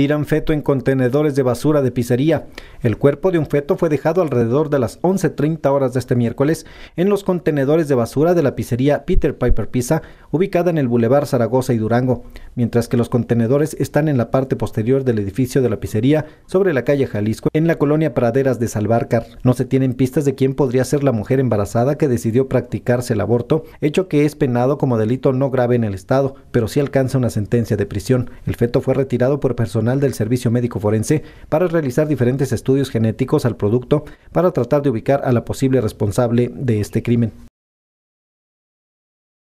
Tiran feto en contenedores de basura de pizzería. El cuerpo de un feto fue dejado alrededor de las 11.30 horas de este miércoles en los contenedores de basura de la pizzería Peter Piper Pizza, ubicada en el Boulevard Zaragoza y Durango mientras que los contenedores están en la parte posterior del edificio de la pizzería sobre la calle Jalisco, en la colonia Praderas de Salvarcar. No se tienen pistas de quién podría ser la mujer embarazada que decidió practicarse el aborto, hecho que es penado como delito no grave en el Estado, pero sí alcanza una sentencia de prisión. El feto fue retirado por personal del Servicio Médico Forense para realizar diferentes estudios genéticos al producto para tratar de ubicar a la posible responsable de este crimen.